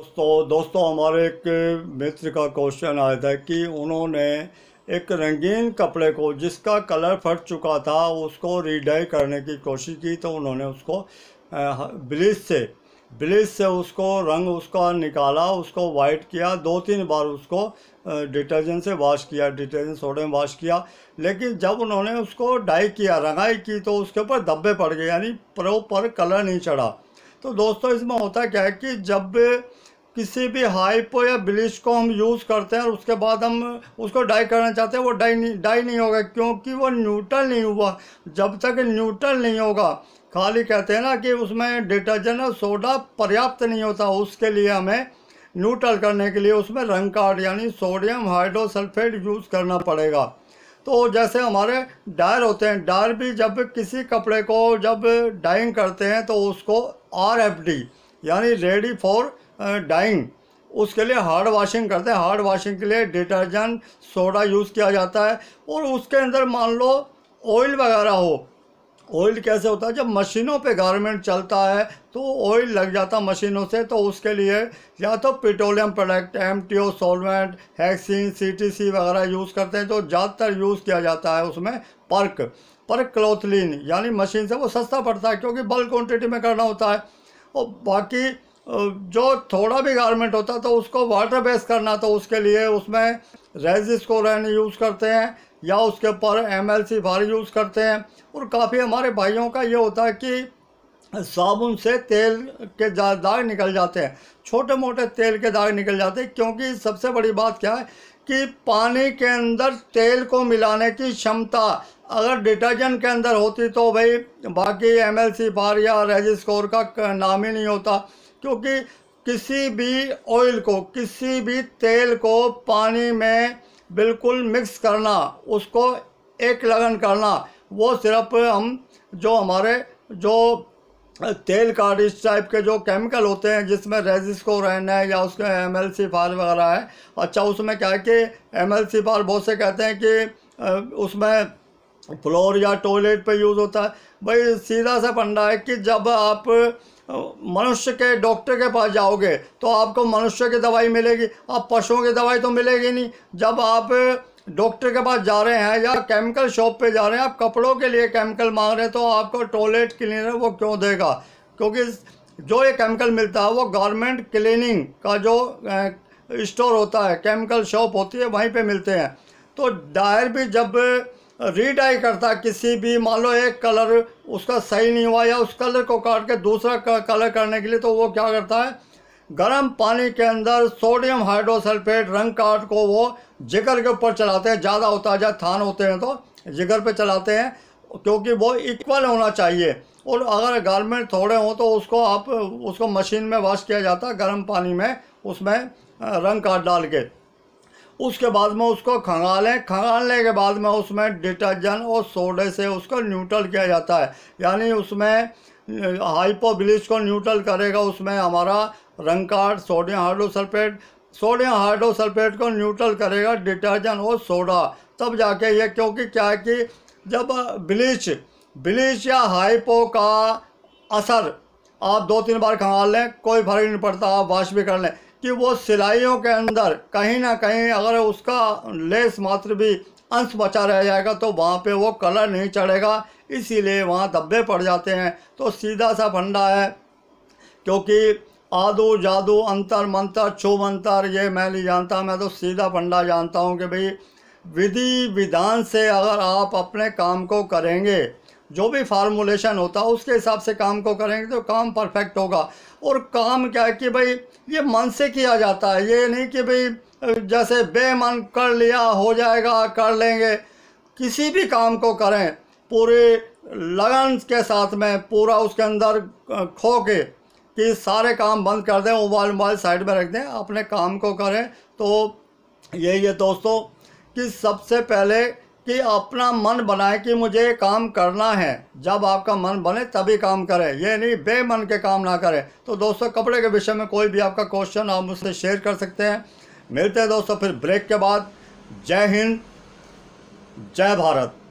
दोस्तों दोस्तों हमारे एक मित्र का क्वेश्चन आया था कि उन्होंने एक रंगीन कपड़े को जिसका कलर फट चुका था उसको रीडाई करने की कोशिश की तो उन्होंने उसको ब्लीच से ब्लीच से उसको रंग उसका निकाला उसको वाइट किया दो तीन बार उसको डिटर्जेंट से वॉश किया डिटर्जेंट सोडे में वॉश किया लेकिन जब उन्होंने उसको डाई किया रंगाई की तो उसके ऊपर धब्बे पड़ गए यानी प्रोपर कलर नहीं चढ़ा तो दोस्तों इसमें होता क्या है कि जब किसी भी हाइपो या ब्लीच को हम यूज़ करते हैं और उसके बाद हम उसको डाई करना चाहते हैं वो डाई नहीं डाई नहीं होगा क्योंकि वो न्यूट्रल नहीं हुआ जब तक न्यूट्रल नहीं होगा खाली कहते हैं ना कि उसमें डिटर्जेंट और सोडा पर्याप्त नहीं होता उसके लिए हमें न्यूट्रल करने के लिए उसमें रंग कार्ड यानी सोडियम हाइड्रोसल्फेट यूज़ करना पड़ेगा तो जैसे हमारे डायर होते हैं डायर भी जब किसी कपड़े को जब डाइंग करते हैं तो उसको आर एफ डी यानी रेडी फॉर डाइंग उसके लिए हार्ड वाशिंग करते हैं हार्ड वाशिंग के लिए डिटर्जेंट सोडा यूज़ किया जाता है और उसके अंदर मान लो ऑयल वगैरह हो ऑयल कैसे होता है जब मशीनों पे गारमेंट चलता है तो ऑयल लग जाता मशीनों से तो उसके लिए या तो petroleum product M T O solvent hexane C T C वगैरह यूज़ करते हैं तो ज़्यादातर यूज़ किया जाता है उसमें पर्क पर्क क्लोथलिन यानी मशीन से वो सस्ता पड़ता है क्योंकि बल्क क्वान्टिटी में करना होता है और बाकी जो थोड़ा भी गारमेंट होता था उसको वाटर बेस करना था उसके लिए उसमें रेजिस को यूज़ करते हैं या उसके ऊपर एम एल सी फार यूज़ करते हैं और काफ़ी हमारे भाइयों का ये होता है कि साबुन से तेल के दाग निकल जाते हैं छोटे मोटे तेल के दाग निकल जाते हैं क्योंकि सबसे बड़ी बात क्या है कि पानी के अंदर तेल को मिलाने की क्षमता अगर डिटर्जेंट के अंदर होती तो भाई बाकी एम एल सी फार या रेजिस्कोर का नाम ही नहीं होता क्योंकि किसी भी ऑयल को किसी भी तेल को पानी में बिल्कुल मिक्स करना उसको एक लगन करना वो सिर्फ हम जो हमारे जो तेल का इस टाइप के जो केमिकल होते हैं जिसमें रेजिस को रहना है या उसके एम एल सी फार वगैरह है अच्छा उसमें क्या है कि एम एल सी फार बहुत से कहते हैं कि उसमें फ्लोर या टॉयलेट पे यूज़ होता है भाई सीधा सा पंडा है कि जब आप मनुष्य के डॉक्टर के पास जाओगे तो आपको मनुष्य की दवाई मिलेगी आप पशुओं की दवाई तो मिलेगी नहीं जब आप डॉक्टर के पास जा रहे हैं या केमिकल शॉप पे जा रहे हैं आप कपड़ों के लिए केमिकल मांग रहे हैं तो आपको टॉयलेट क्लीनर वो क्यों देगा क्योंकि जो ये केमिकल मिलता है वो गारमेंट क्लीनिंग का जो स्टोर होता है केमिकल शॉप होती है वहीं पे मिलते हैं तो डायर भी जब रीडाई करता किसी भी मान लो एक कलर उसका सही नहीं हुआ या उस कलर को काट के दूसरा कलर करने के लिए तो वो क्या करता है गर्म पानी के अंदर सोडियम हाइड्रोसल्फेट रंग काट को वो जिगर के ऊपर चलाते हैं ज़्यादा होता है जहाँ थान होते हैं तो जिगर पे चलाते हैं क्योंकि वो इक्वल होना चाहिए और अगर गारमेंट थोड़े हों तो उसको आप उसको मशीन में वॉश किया जाता है गर्म पानी में उसमें रंग काट डाल के उसके बाद में उसको खंगालें खंगालने के बाद में उसमें डिटर्जेंट और सोडे से उसको न्यूट्रल किया जाता है यानी उसमें हाइपोब्लिस को न्यूट्रल करेगा उसमें हमारा रंगकार्ड सोडियम हाइड्रोसल्फेट सोडियम हाइड्रोसल्फेट को न्यूट्रल करेगा डिटर्जेंट और सोडा तब जाके ये क्योंकि क्या है कि जब ब्लीच ब्लीच या हाइपो का असर आप दो तीन बार खंगाल लें कोई फर्क नहीं पड़ता आप वाश भी कर लें कि वो सिलाइयों के अंदर कहीं ना कहीं अगर उसका लेस मात्र भी अंश बचा रह जाएगा तो वहाँ पे वो कलर नहीं चढ़ेगा इसीलिए वहाँ धब्बे पड़ जाते हैं तो सीधा सा फंडा है क्योंकि आदो जादू अंतर मंतर छुभ अंतर ये मैं नहीं जानता मैं तो सीधा फंडा जानता हूँ कि भाई विधि विधान से अगर आप अपने काम को करेंगे जो भी फार्मूलेशन होता है उसके हिसाब से काम को करेंगे तो काम परफेक्ट होगा और काम क्या है कि भाई ये मन से किया जाता है ये नहीं कि भाई जैसे बेमन कर लिया हो जाएगा कर लेंगे किसी भी काम को करें पूरे लगन के साथ में पूरा उसके अंदर खो के कि सारे काम बंद कर दें मोबाइल मोबाइल साइड में रख दें अपने काम को करें तो यही है दोस्तों कि सबसे पहले कि अपना मन बनाए कि मुझे काम करना है जब आपका मन बने तभी काम करें ये नहीं बेमन के काम ना करें तो दोस्तों कपड़े के विषय में कोई भी आपका क्वेश्चन आप मुझसे शेयर कर सकते हैं मिलते हैं दोस्तों फिर ब्रेक के बाद जय हिंद जय भारत